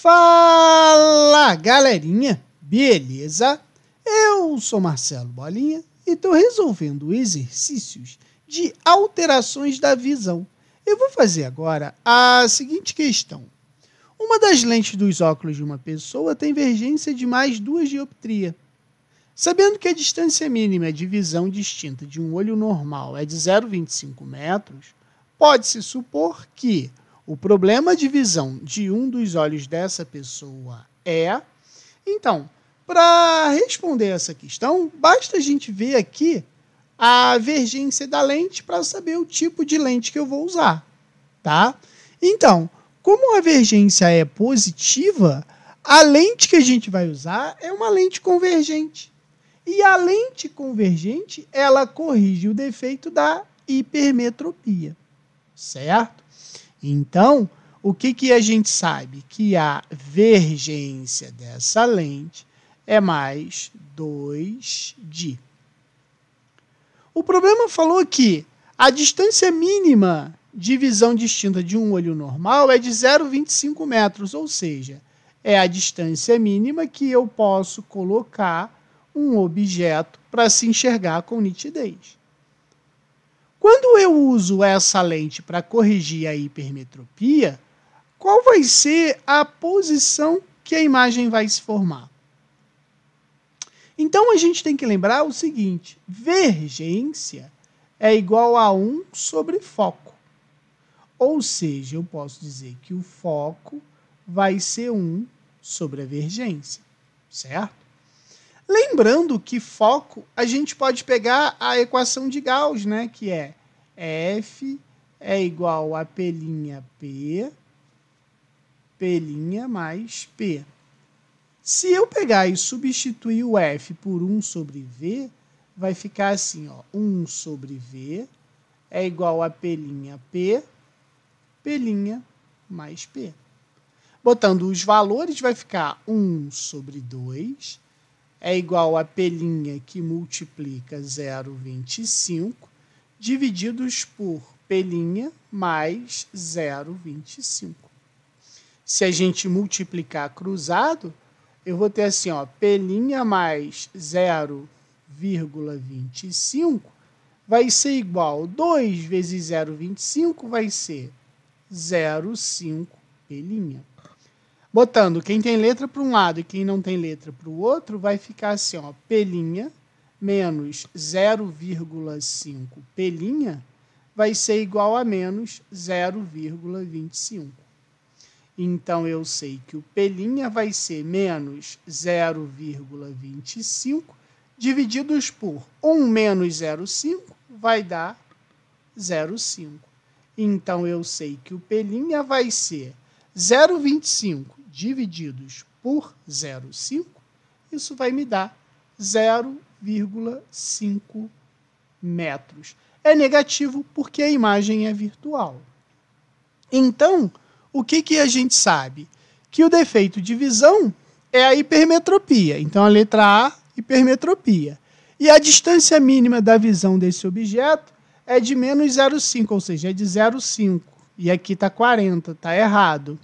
Fala galerinha, beleza? Eu sou Marcelo Bolinha e estou resolvendo exercícios de alterações da visão. Eu vou fazer agora a seguinte questão. Uma das lentes dos óculos de uma pessoa tem vergência de mais duas dioptria. Sabendo que a distância mínima é de visão distinta de um olho normal é de 0,25 metros, pode-se supor que o problema de visão de um dos olhos dessa pessoa é. Então, para responder essa questão, basta a gente ver aqui a vergência da lente para saber o tipo de lente que eu vou usar, tá? Então, como a vergência é positiva, a lente que a gente vai usar é uma lente convergente. E a lente convergente, ela corrige o defeito da hipermetropia, certo? Então, o que, que a gente sabe? Que a vergência dessa lente é mais 2D. O problema falou que a distância mínima de visão distinta de um olho normal é de 0,25 metros, ou seja, é a distância mínima que eu posso colocar um objeto para se enxergar com nitidez. Quando eu uso essa lente para corrigir a hipermetropia, qual vai ser a posição que a imagem vai se formar? Então a gente tem que lembrar o seguinte: vergência é igual a 1 sobre foco. Ou seja, eu posso dizer que o foco vai ser 1 sobre a vergência, certo? Lembrando que foco, a gente pode pegar a equação de Gauss, né? Que é F é igual a P'P, P, mais P. Se eu pegar e substituir o F por 1 sobre V, vai ficar assim, ó, 1 sobre V é igual a P'P, P, P' mais P. Botando os valores, vai ficar 1 sobre 2 é igual a pelinha que multiplica 0,25 divididos por pelinha mais 0,25. Se a gente multiplicar cruzado, eu vou ter assim, ó, pelinha mais 0,25 vai ser igual 2 vezes 0,25 vai ser 0,5 pelinha botando quem tem letra para um lado e quem não tem letra para o outro, vai ficar assim, ó, pelinha menos 0,5 pelinha vai ser igual a menos 0,25. Então, eu sei que o pelinha vai ser menos 0,25 divididos por 1 menos 0,5 vai dar 0,5. Então, eu sei que o pelinha vai ser 0,25 divididos por 0,5, isso vai me dar 0,5 metros. É negativo porque a imagem é virtual. Então, o que, que a gente sabe? Que o defeito de visão é a hipermetropia. Então, a letra A, hipermetropia. E a distância mínima da visão desse objeto é de menos 0,5, ou seja, é de 0,5. E aqui está 40, está errado.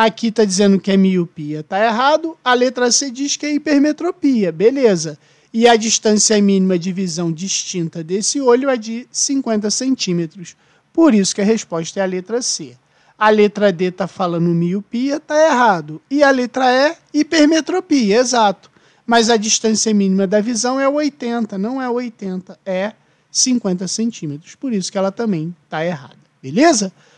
Aqui está dizendo que é miopia, está errado. A letra C diz que é hipermetropia, beleza. E a distância mínima de visão distinta desse olho é de 50 centímetros. Por isso que a resposta é a letra C. A letra D está falando miopia, está errado. E a letra E, hipermetropia, exato. Mas a distância mínima da visão é 80, não é 80, é 50 centímetros. Por isso que ela também está errada. Beleza?